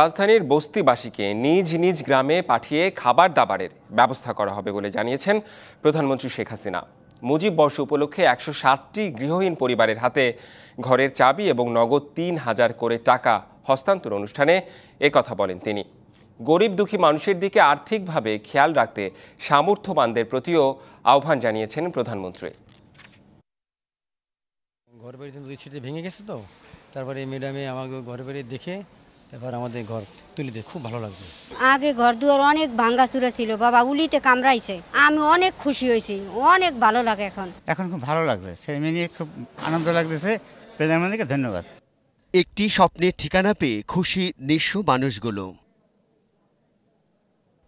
রাজধানীর বস্তিবাসীকে নিজ নিজ গ্রামে পাঠিয়ে খাবার দাবারের ব্যবস্থা করা হবে বলে জানিয়েছেন প্রধানমন্ত্রী শেখ হাসিনা মুজিব বর্ষ উপলক্ষে একশো ষাটটি গৃহহীন পরিবারের হাতে ঘরের চাবি এবং নগদ তিন হাজার করে টাকা হস্তান্তর অনুষ্ঠানে কথা বলেন তিনি গরিব দুঃখী মানুষের দিকে আর্থিকভাবে খেয়াল রাখতে সামর্থ্যবানদের প্রতিও আহ্বান জানিয়েছেন প্রধানমন্ত্রী ঘর বাড়িতে দুই ছিটে ভেঙে গেছে তো তারপরে ম্যাডামে আমাকে ঘর বাড়ি দেখে এবার আমাদের ঘর তুলিতে খুব ভালো লাগছে আগে ঘর দুয়ার অনেক ভাঙ্গা চুরা ছিল বাবা উলিতে কামড়াইছে আমি অনেক খুশি হয়েছি অনেক ভালো লাগে এখন এখন খুব ভালো লাগছে ছেলে নিয়ে খুব আনন্দ লাগতেছে প্রধানমন্ত্রীকে ধন্যবাদ একটি স্বপ্নের ঠিকানা পেয়ে খুশি নিঃস্ব মানুষগুলো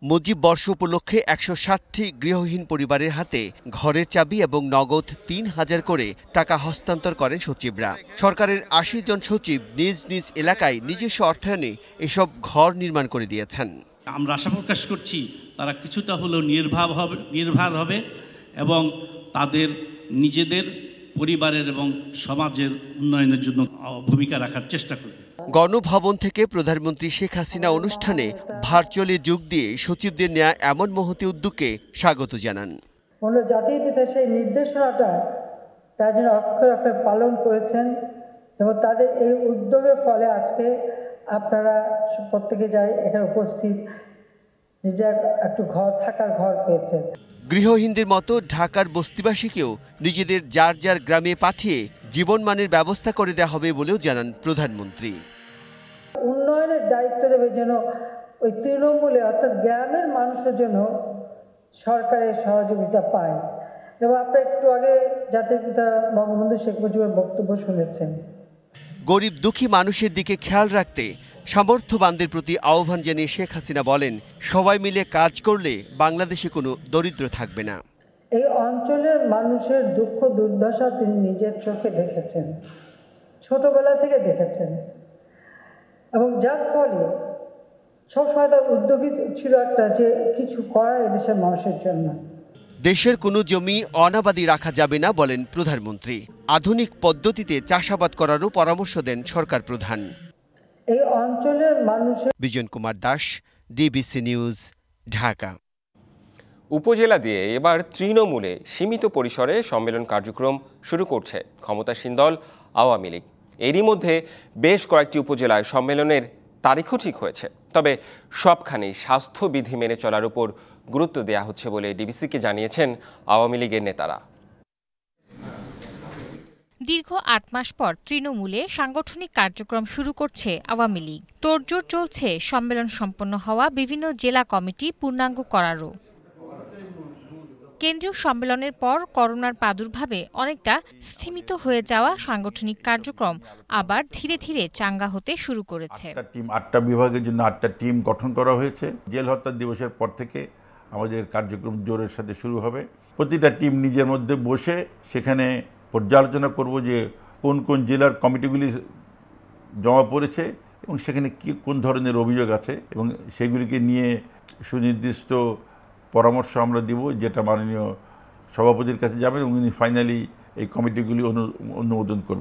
মুজিব বর্ষ উপলক্ষে একশো ষাটটি গৃহহীন পরিবারের হাতে ঘরের চাবি এবং নগদ তিন হাজার করে টাকা হস্তান্তর করেন সচিবরা সরকারের আশি জন সচিব নিজ নিজ এলাকায় নিজস্ব অর্থায়নে এসব ঘর নির্মাণ করে দিয়েছেন আমরা আশা প্রকাশ করছি তারা কিছুটা হলেও নির্ভাব হবে নির্ভার হবে এবং তাদের নিজেদের পরিবারের এবং সমাজের উন্নয়নের জন্য ভূমিকা রাখার চেষ্টা করবে গণভবন থেকে প্রধানমন্ত্রী শেখ হাসিনা অনুষ্ঠানে ভার্চুয়ালি যোগ দিয়ে সচিবদের নেয়া এমন মহতি উদ্যোগকে স্বাগত জানান জাতির পিতা সেই নির্দেশনাটা তার জন্য অক্ষরে অক্ষরে পালন করেছেন এবং তাদের এই উদ্যোগের ফলে আজকে আপনারা প্রত্যেকে যাই এখানে উপস্থিত নিজের একটু ঘর থাকার ঘর পেয়েছেন গৃহহীনদের মতো ঢাকার বস্তিবাসীকেও নিজেদের যার যার গ্রামে পাঠিয়ে জীবনমানের ব্যবস্থা করে দেওয়া হবে বলেও জানান প্রধানমন্ত্রী দায়িত্ব নেবে যেন ওই তৃণমূলে অর্থাৎ গ্রামের মানুষের জন্য সরকারের সহযোগিতা পায় এবং আপনারা একটু আগে জাতির পিতা বঙ্গবন্ধু শেখ মুজিবের বক্তব্য শুনেছেন গরিব দুঃখী মানুষের দিকে খেয়াল রাখতে সামর্থ্যবানদের প্রতি আহ্বান জানিয়ে শেখ হাসিনা বলেন সবাই মিলে কাজ করলে বাংলাদেশে কোনো দরিদ্র থাকবে না এই অঞ্চলের মানুষের দুঃখ দুর্দশা তিনি নিজের চোখে দেখেছেন ছোটবেলা থেকে দেখেছেন এবং যার ফলে সবসময় তার উদ্যোগী ছিল একটা যে কিছু করার এদেশের মানুষের জন্য দেশের কোনো জমি অনাবাদী রাখা যাবে না বলেন প্রধানমন্ত্রী আধুনিক পদ্ধতিতে চাষাবাদ করারও পরামর্শ দেন সরকার প্রধান এই অঞ্চলের মানুষের বিজন কুমার দাস ডিবিসি নিউজ ঢাকা উপজেলা দিয়ে এবার তৃণমূলে সীমিত পরিসরে সম্মেলন কার্যক্রম শুরু করছে ক্ষমতাসীন দল আওয়ামী লীগ এরই মধ্যে বেশ কয়েকটি উপজেলায় সম্মেলনের তারিখও ঠিক হয়েছে তবে সবখানে স্বাস্থ্যবিধি মেনে চলার উপর গুরুত্ব দেয়া হচ্ছে বলে ডিবিসিকে জানিয়েছেন আওয়ামী লীগের নেতারা দীর্ঘ আট মাস পর তৃণমূলে সাংগঠনিক কার্যক্রম শুরু করছে আওয়ামী লীগ তোড়জোড় চলছে সম্মেলন সম্পন্ন হওয়া বিভিন্ন জেলা কমিটি পূর্ণাঙ্গ করারও কেন্দ্রীয় সম্মেলনের পর করোনার প্রাদুর্ভাবে অনেকটা স্থিমিত হয়ে যাওয়া সাংগঠনিক কার্যক্রম আবার ধীরে ধীরে চাঙ্গা হতে শুরু করেছে টিম আটটা বিভাগের জন্য আটটা টিম গঠন করা হয়েছে জেল হত্যা দিবসের পর থেকে আমাদের কার্যক্রম জোরের সাথে শুরু হবে প্রতিটা টিম নিজের মধ্যে বসে সেখানে পর্যালোচনা করব যে কোন কোন জেলার কমিটিগুলি জমা পড়েছে এবং সেখানে কি কোন ধরনের অভিযোগ আছে এবং সেগুলিকে নিয়ে সুনির্দিষ্ট পরামর্শ আমরা দিব যেটা মাননীয় সভাপতির কাছে যাবে উনি ফাইনালি এই কমিটিগুলি অনুমোদন করবে